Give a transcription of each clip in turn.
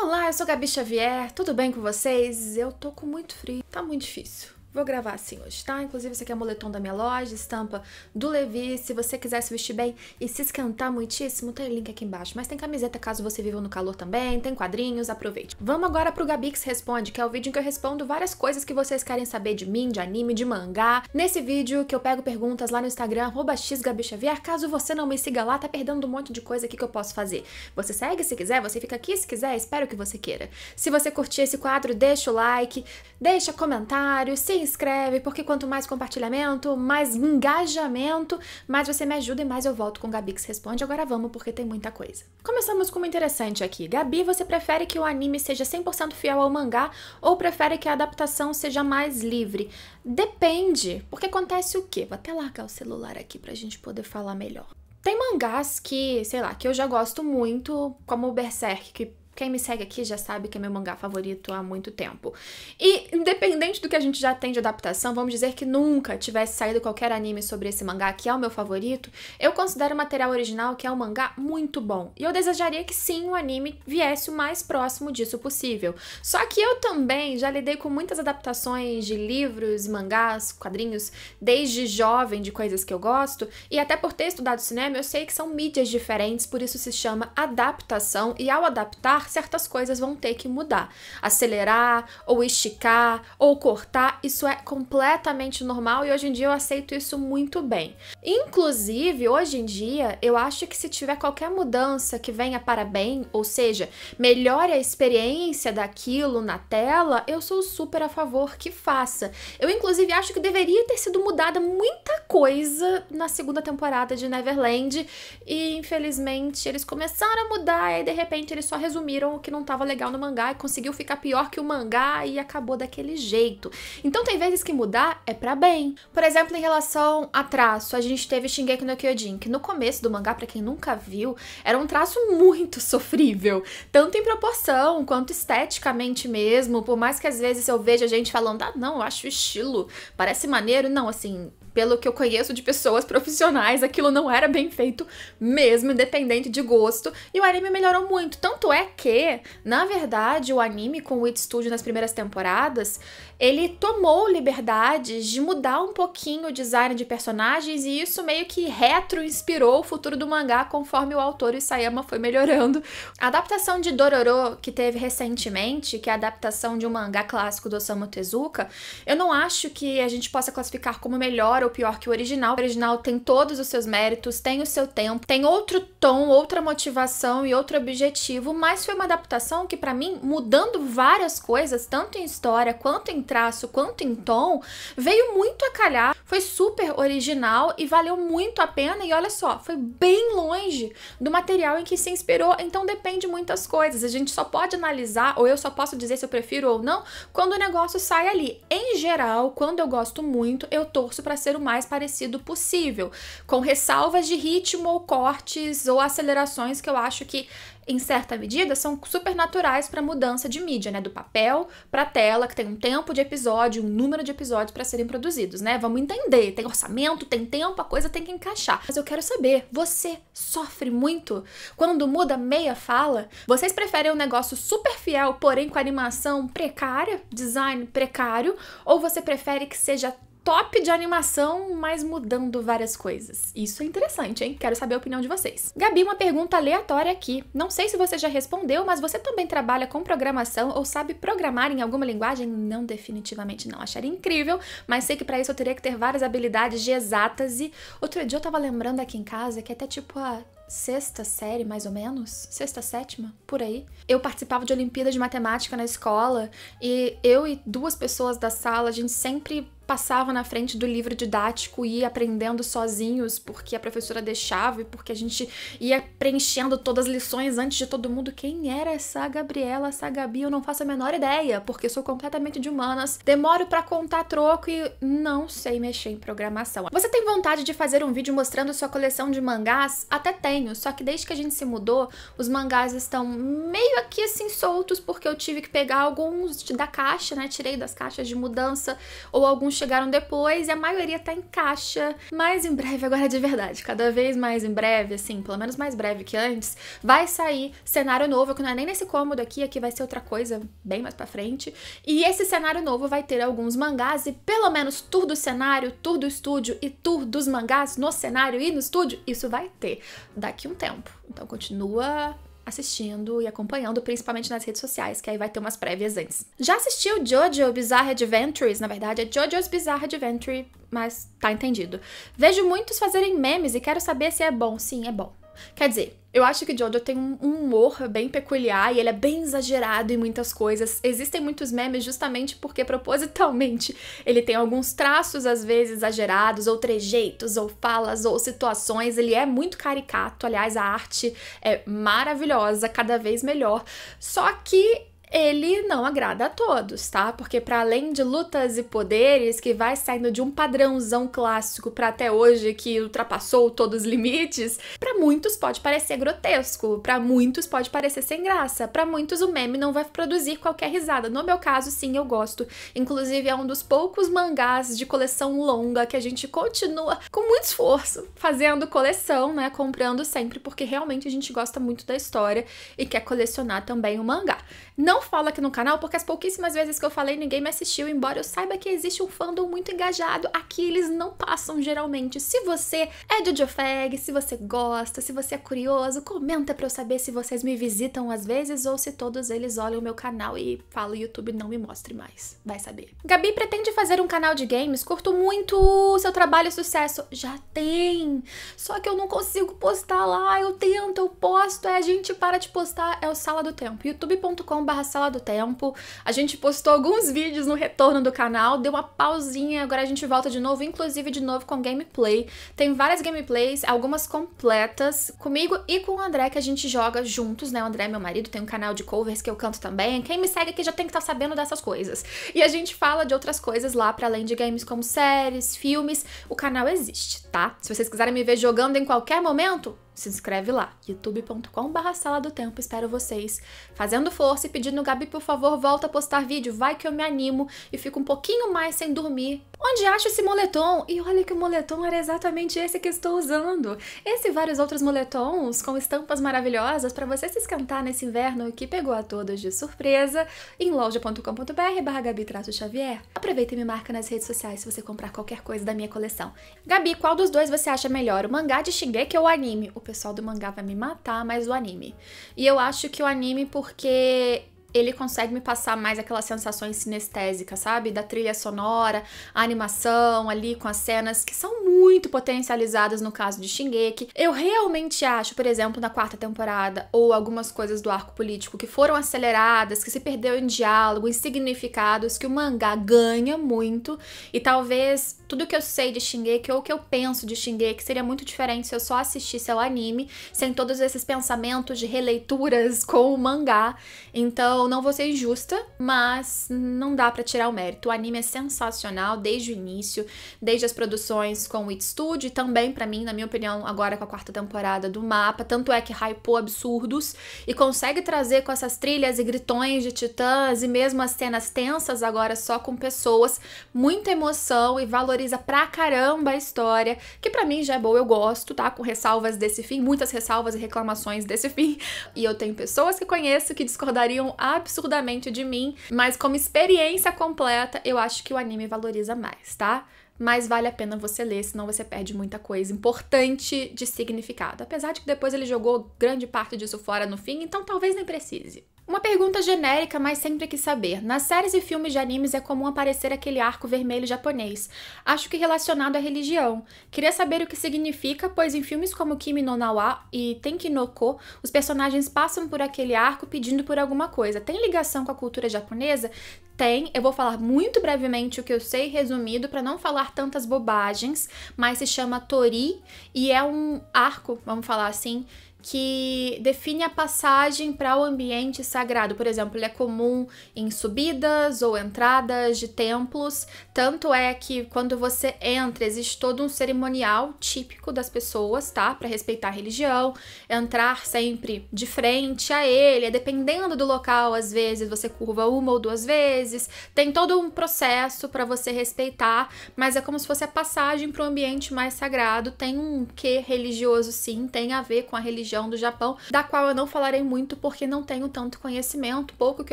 Olá, eu sou Gabi Xavier, tudo bem com vocês? Eu tô com muito frio, tá muito difícil. Vou gravar assim hoje, tá? Inclusive, esse aqui é o moletom da minha loja, estampa do Levi. Se você quiser se vestir bem e se esquentar muitíssimo, tem link aqui embaixo. Mas tem camiseta caso você viva no calor também, tem quadrinhos, aproveite. Vamos agora pro Gabix Responde, que é o vídeo em que eu respondo várias coisas que vocês querem saber de mim, de anime, de mangá. Nesse vídeo que eu pego perguntas lá no Instagram, xgabichaviar. Caso você não me siga lá, tá perdendo um monte de coisa aqui que eu posso fazer. Você segue se quiser, você fica aqui se quiser, espero que você queira. Se você curtir esse quadro, deixa o like, deixa comentário, se inscreve, porque quanto mais compartilhamento, mais engajamento, mais você me ajuda e mais eu volto com Gabi que se responde. Agora vamos, porque tem muita coisa. Começamos com uma interessante aqui. Gabi, você prefere que o anime seja 100% fiel ao mangá ou prefere que a adaptação seja mais livre? Depende, porque acontece o quê? Vou até largar o celular aqui pra gente poder falar melhor. Tem mangás que, sei lá, que eu já gosto muito, como o Berserk, que quem me segue aqui já sabe que é meu mangá favorito há muito tempo. E independente do que a gente já tem de adaptação, vamos dizer que nunca tivesse saído qualquer anime sobre esse mangá que é o meu favorito, eu considero o material original que é um mangá muito bom. E eu desejaria que sim, o anime viesse o mais próximo disso possível. Só que eu também já lidei com muitas adaptações de livros, mangás, quadrinhos, desde jovem, de coisas que eu gosto, e até por ter estudado cinema, eu sei que são mídias diferentes, por isso se chama adaptação, e ao adaptar, certas coisas vão ter que mudar. Acelerar, ou esticar, ou cortar, isso é completamente normal e hoje em dia eu aceito isso muito bem. Inclusive, hoje em dia, eu acho que se tiver qualquer mudança que venha para bem, ou seja, melhore a experiência daquilo na tela, eu sou super a favor que faça. Eu, inclusive, acho que deveria ter sido mudada muita coisa na segunda temporada de Neverland e, infelizmente, eles começaram a mudar e, de repente, eles só resumiram viram o que não estava legal no mangá e conseguiu ficar pior que o mangá e acabou daquele jeito. Então tem vezes que mudar é para bem. Por exemplo, em relação a traço, a gente teve Shingeki no Kyojin, que no começo do mangá, para quem nunca viu, era um traço muito sofrível, tanto em proporção quanto esteticamente mesmo, por mais que às vezes eu veja gente falando: "Ah, não, eu acho estilo, parece maneiro". Não, assim, pelo que eu conheço de pessoas profissionais, aquilo não era bem feito mesmo, independente de gosto. E o anime melhorou muito. Tanto é que, na verdade, o anime com o It Studio nas primeiras temporadas, ele tomou liberdades de mudar um pouquinho o design de personagens e isso meio que retro-inspirou o futuro do mangá conforme o autor Isayama foi melhorando. A adaptação de Dororo que teve recentemente, que é a adaptação de um mangá clássico do Osamu Tezuka, eu não acho que a gente possa classificar como melhor ou pior que o original. O original tem todos os seus méritos, tem o seu tempo, tem outro tom, outra motivação e outro objetivo, mas foi uma adaptação que, para mim, mudando várias coisas, tanto em história, quanto em traço, quanto em tom, veio muito a calhar. Foi super original e valeu muito a pena. E olha só, foi bem longe do material em que se inspirou. Então depende muitas coisas. A gente só pode analisar, ou eu só posso dizer se eu prefiro ou não, quando o negócio sai ali. Em geral, quando eu gosto muito, eu torço para ser o mais parecido possível, com ressalvas de ritmo ou cortes ou acelerações que eu acho que em certa medida, são super naturais para mudança de mídia, né? Do papel para tela, que tem um tempo de episódio, um número de episódios para serem produzidos, né? Vamos entender, tem orçamento, tem tempo, a coisa tem que encaixar. Mas eu quero saber, você sofre muito quando muda meia fala? Vocês preferem um negócio super fiel, porém com animação precária, design precário, ou você prefere que seja top de animação, mas mudando várias coisas. Isso é interessante, hein? Quero saber a opinião de vocês. Gabi, uma pergunta aleatória aqui. Não sei se você já respondeu, mas você também trabalha com programação ou sabe programar em alguma linguagem? Não, definitivamente não. Acharia incrível, mas sei que para isso eu teria que ter várias habilidades de exatas e outro dia eu tava lembrando aqui em casa que até tipo a ah, sexta série, mais ou menos, sexta, sétima, por aí. Eu participava de Olimpíada de Matemática na escola e eu e duas pessoas da sala, a gente sempre passava na frente do livro didático e ia aprendendo sozinhos, porque a professora deixava e porque a gente ia preenchendo todas as lições antes de todo mundo. Quem era essa Gabriela, essa Gabi? Eu não faço a menor ideia, porque sou completamente de humanas. Demoro para contar troco e não sei mexer em programação. Você tem vontade de fazer um vídeo mostrando sua coleção de mangás? Até tem desenho, só que desde que a gente se mudou, os mangás estão meio aqui assim soltos, porque eu tive que pegar alguns da caixa, né? Tirei das caixas de mudança, ou alguns chegaram depois, e a maioria tá em caixa. Mas em breve, agora de verdade, cada vez mais em breve, assim, pelo menos mais breve que antes, vai sair cenário novo, que não é nem nesse cômodo aqui, aqui vai ser outra coisa bem mais pra frente. E esse cenário novo vai ter alguns mangás, e pelo menos tour do cenário, tour do estúdio e tour dos mangás no cenário e no estúdio, isso vai ter. Da daqui um tempo. Então continua assistindo e acompanhando, principalmente nas redes sociais, que aí vai ter umas prévias antes. Já assistiu Jojo Bizarre Adventures, na verdade, é Jojo's Bizarre Adventure, mas tá entendido. Vejo muitos fazerem memes e quero saber se é bom. Sim, é bom. Quer dizer, eu acho que Jojo tem um humor bem peculiar e ele é bem exagerado em muitas coisas. Existem muitos memes justamente porque propositalmente ele tem alguns traços às vezes exagerados, ou trejeitos, ou falas, ou situações. Ele é muito caricato. Aliás, a arte é maravilhosa, cada vez melhor. Só que ele não agrada a todos, tá? Porque para além de lutas e poderes que vai saindo de um padrãozão clássico para até hoje que ultrapassou todos os limites, para muitos pode parecer grotesco, para muitos pode parecer sem graça, para muitos o meme não vai produzir qualquer risada. No meu caso, sim, eu gosto. Inclusive é um dos poucos mangás de coleção longa que a gente continua com muito esforço fazendo coleção, né, comprando sempre porque realmente a gente gosta muito da história e quer colecionar também o mangá. Não falo aqui no canal, porque as pouquíssimas vezes que eu falei, ninguém me assistiu, embora eu saiba que existe um fandom muito engajado. Aqui eles não passam geralmente. Se você é do JoFeg, se você gosta, se você é curioso, comenta pra eu saber se vocês me visitam às vezes ou se todos eles olham o meu canal e falam YouTube não me mostre mais. Vai saber. Gabi pretende fazer um canal de games? Curto muito seu trabalho e sucesso. Já tem! Só que eu não consigo postar lá. Eu tento, eu posto. É, a gente para de postar. É o Sala do Tempo. youtube.com barra Sala do Tempo. A gente postou alguns vídeos no retorno do canal, deu uma pausinha, agora a gente volta de novo, inclusive de novo com gameplay. Tem várias gameplays, algumas completas, comigo e com o André, que a gente joga juntos, né? O André é meu marido, tem um canal de covers que eu canto também. Quem me segue aqui já tem que estar tá sabendo dessas coisas. E a gente fala de outras coisas lá, para além de games como séries, filmes. O canal existe, tá? Se vocês quiserem me ver jogando em qualquer momento, se inscreve lá, youtube.com/barra Sala do Tempo, espero vocês fazendo força e pedindo, Gabi, por favor, volta a postar vídeo, vai que eu me animo e fico um pouquinho mais sem dormir. Onde acho esse moletom? E olha que o moletom era exatamente esse que estou usando. Esse e vários outros moletons com estampas maravilhosas para você se esquentar nesse inverno que pegou a todos de surpresa em loja.com.br barra gabi-xavier. Aproveita e me marca nas redes sociais se você comprar qualquer coisa da minha coleção. Gabi, qual dos dois você acha melhor, o mangá de Shingeki ou o anime? O pessoal do mangá vai me matar, mas o anime. E eu acho que o anime porque ele consegue me passar mais aquelas sensações sinestésicas, sabe? Da trilha sonora, a animação ali com as cenas que são muito potencializadas no caso de Shingeki. Eu realmente acho, por exemplo, na quarta temporada, ou algumas coisas do arco político que foram aceleradas, que se perdeu em diálogo, em significados, que o mangá ganha muito. E talvez tudo que eu sei de Shingeki ou o que eu penso de Shingeki seria muito diferente se eu só assistisse ao anime, sem todos esses pensamentos de releituras com o mangá. Então, então, não vou ser injusta, mas não dá para tirar o mérito. O anime é sensacional desde o início, desde as produções com o It Studio, e também para mim, na minha opinião, agora com a quarta temporada do Mapa, tanto é que hypou absurdos e consegue trazer com essas trilhas e gritões de titãs e mesmo as cenas tensas agora só com pessoas, muita emoção e valoriza pra caramba a história, que para mim já é boa, eu gosto, tá? Com ressalvas desse fim, muitas ressalvas e reclamações desse fim. E eu tenho pessoas que conheço que discordariam absurdamente de mim, mas como experiência completa, eu acho que o anime valoriza mais, tá? mas vale a pena você ler, senão você perde muita coisa importante de significado. Apesar de que depois ele jogou grande parte disso fora no fim, então talvez nem precise. Uma pergunta genérica, mas sempre que saber. Nas séries e filmes de animes é comum aparecer aquele arco vermelho japonês, acho que relacionado à religião. Queria saber o que significa, pois em filmes como Kimi no Nawa e Tenki no Ko, os personagens passam por aquele arco pedindo por alguma coisa. Tem ligação com a cultura japonesa? Tem, eu vou falar muito brevemente o que eu sei, resumido, para não falar tantas bobagens, mas se chama Tori e é um arco, vamos falar assim, que define a passagem para o ambiente sagrado. Por exemplo, ele é comum em subidas ou entradas de templos. Tanto é que quando você entra, existe todo um cerimonial típico das pessoas, tá? Para respeitar a religião, entrar sempre de frente a ele, é dependendo do local, às vezes você curva uma ou duas vezes. Tem todo um processo para você respeitar, mas é como se fosse a passagem para o ambiente mais sagrado. Tem um quê religioso sim, tem a ver com a religião região do Japão, da qual eu não falarei muito porque não tenho tanto conhecimento. Pouco que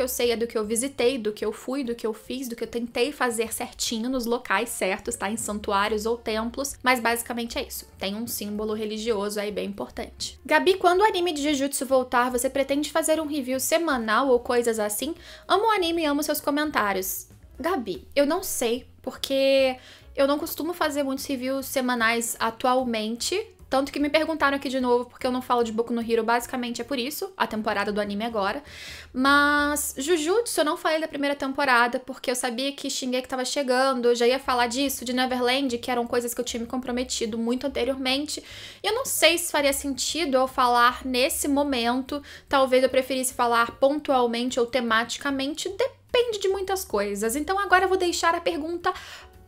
eu sei é do que eu visitei, do que eu fui, do que eu fiz, do que eu tentei fazer certinho nos locais certos, tá? Em santuários ou templos, mas basicamente é isso. Tem um símbolo religioso aí bem importante. Gabi, quando o anime de Jujutsu voltar, você pretende fazer um review semanal ou coisas assim? Amo o anime e amo seus comentários. Gabi, eu não sei, porque eu não costumo fazer muitos reviews semanais atualmente, tanto que me perguntaram aqui de novo porque eu não falo de Boku no Hero, basicamente é por isso, a temporada do anime agora. Mas Jujutsu eu não falei da primeira temporada porque eu sabia que Shingeki tava chegando, eu já ia falar disso, de Neverland, que eram coisas que eu tinha me comprometido muito anteriormente. E eu não sei se faria sentido eu falar nesse momento, talvez eu preferisse falar pontualmente ou tematicamente, depende de muitas coisas. Então agora eu vou deixar a pergunta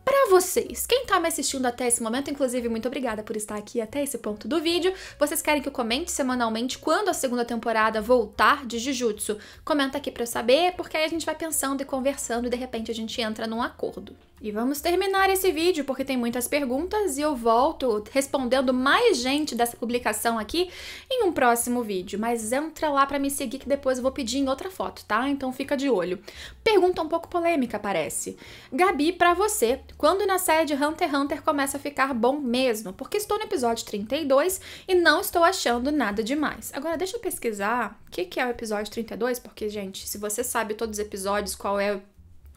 para vocês. Quem tá me assistindo até esse momento, inclusive, muito obrigada por estar aqui até esse ponto do vídeo. Vocês querem que eu comente semanalmente quando a segunda temporada voltar de Jujutsu? Comenta aqui para eu saber, porque aí a gente vai pensando e conversando e de repente a gente entra num acordo. E vamos terminar esse vídeo porque tem muitas perguntas e eu volto respondendo mais gente dessa publicação aqui em um próximo vídeo. Mas entra lá para me seguir que depois eu vou pedir em outra foto, tá? Então fica de olho. Pergunta um pouco polêmica, parece. Gabi, para você, quando na série de Hunter x Hunter começa a ficar bom mesmo? Porque estou no episódio 32 e não estou achando nada demais. Agora deixa eu pesquisar o que, que é o episódio 32, porque, gente, se você sabe todos os episódios, qual é o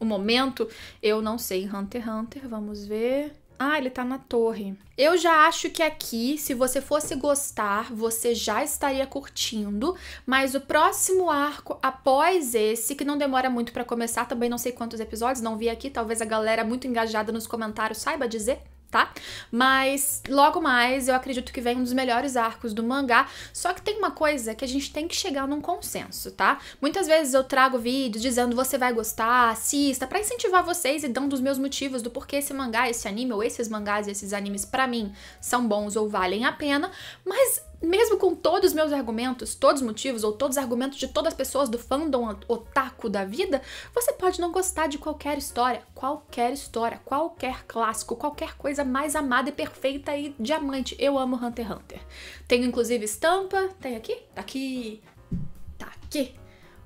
o momento, eu não sei. Hunter x Hunter, vamos ver. Ah, ele tá na torre. Eu já acho que aqui, se você fosse gostar, você já estaria curtindo, mas o próximo arco após esse, que não demora muito para começar, também não sei quantos episódios, não vi aqui, talvez a galera muito engajada nos comentários saiba dizer, tá? Mas logo mais eu acredito que vem um dos melhores arcos do mangá. Só que tem uma coisa que a gente tem que chegar num consenso, tá? Muitas vezes eu trago vídeos dizendo você vai gostar, assista, para incentivar vocês e dando os meus motivos do porquê esse mangá, esse anime ou esses mangás, e esses animes para mim são bons ou valem a pena, mas mesmo com todos os meus argumentos, todos os motivos ou todos os argumentos de todas as pessoas do fandom otaku da vida, você pode não gostar de qualquer história, qualquer história, qualquer clássico, qualquer coisa mais amada e perfeita e diamante. Eu amo Hunter x Hunter. Tenho inclusive estampa, tem aqui? Tá aqui. Tá aqui.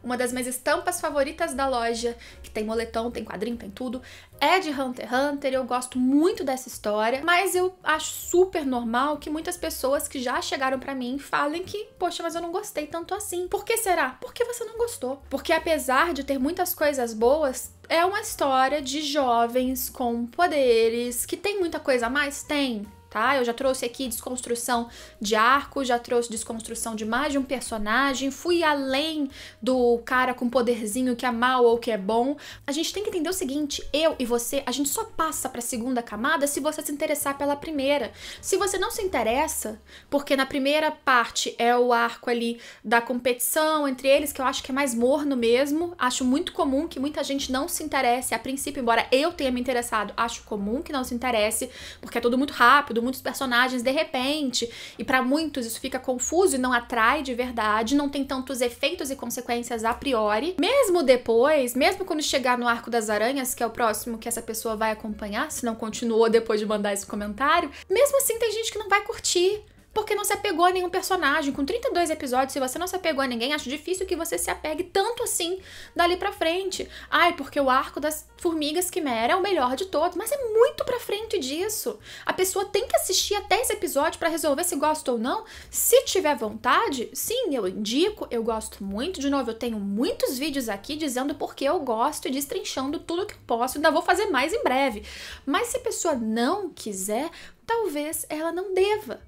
Uma das minhas estampas favoritas da loja, que tem moletom, tem quadrinho, tem tudo, é de Hunter x Hunter. Eu gosto muito dessa história, mas eu acho super normal que muitas pessoas que já chegaram para mim falem que, poxa, mas eu não gostei tanto assim. Por que será? Por que você não gostou? Porque apesar de ter muitas coisas boas, é uma história de jovens com poderes, que tem muita coisa a mais? Tem tá? Eu já trouxe aqui desconstrução de arco, já trouxe desconstrução de mais de um personagem, fui além do cara com poderzinho que é mal ou que é bom. A gente tem que entender o seguinte: eu e você, a gente só passa pra segunda camada se você se interessar pela primeira. Se você não se interessa, porque na primeira parte é o arco ali da competição entre eles, que eu acho que é mais morno mesmo, acho muito comum que muita gente não se interesse a princípio, embora eu tenha me interessado, acho comum que não se interesse, porque é tudo muito rápido, muitos personagens de repente, e para muitos isso fica confuso e não atrai de verdade, não tem tantos efeitos e consequências a priori. Mesmo depois, mesmo quando chegar no Arco das Aranhas, que é o próximo que essa pessoa vai acompanhar, se não continuou depois de mandar esse comentário, mesmo assim tem gente que não vai curtir porque não se apegou a nenhum personagem. Com 32 episódios, se você não se apegou a ninguém, acho difícil que você se apegue tanto assim dali pra frente. Ai, porque o arco das formigas quimera é o melhor de todos, mas é muito pra frente disso. A pessoa tem que assistir até esse episódio para resolver se gosta ou não. Se tiver vontade, sim, eu indico, eu gosto muito. De novo, eu tenho muitos vídeos aqui dizendo porque eu gosto e destrinchando tudo que posso. Ainda vou fazer mais em breve. Mas se a pessoa não quiser, talvez ela não deva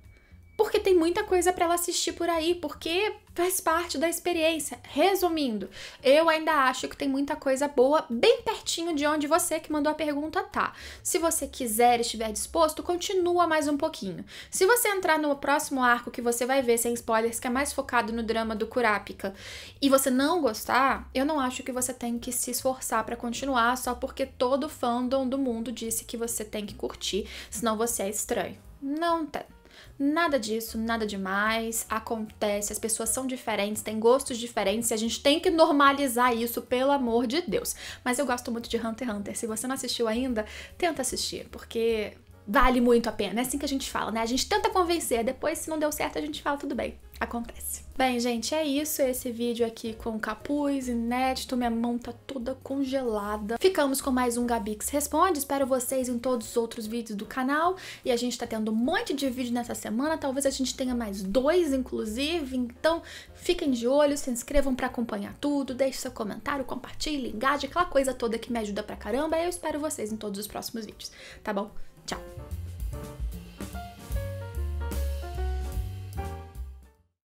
porque tem muita coisa para ela assistir por aí, porque faz parte da experiência. Resumindo, eu ainda acho que tem muita coisa boa bem pertinho de onde você que mandou a pergunta tá. Se você quiser, estiver disposto, continua mais um pouquinho. Se você entrar no próximo arco que você vai ver sem spoilers, que é mais focado no drama do Kurapika, e você não gostar, eu não acho que você tem que se esforçar para continuar só porque todo fandom do mundo disse que você tem que curtir, senão você é estranho. Não tem. Nada disso, nada demais. Acontece, as pessoas são diferentes, têm gostos diferentes e a gente tem que normalizar isso, pelo amor de Deus. Mas eu gosto muito de Hunter x Hunter. Se você não assistiu ainda, tenta assistir, porque vale muito a pena. É assim que a gente fala, né? A gente tenta convencer, depois, se não deu certo, a gente fala tudo bem acontece. Bem, gente, é isso. Esse vídeo aqui com capuz, inédito, minha mão tá toda congelada. Ficamos com mais um Gabix Responde. Espero vocês em todos os outros vídeos do canal. E a gente tá tendo um monte de vídeo nessa semana. Talvez a gente tenha mais dois, inclusive. Então, fiquem de olho, se inscrevam para acompanhar tudo. Deixe seu comentário, compartilhe, engaje, aquela coisa toda que me ajuda pra caramba. E eu espero vocês em todos os próximos vídeos, tá bom? Tchau!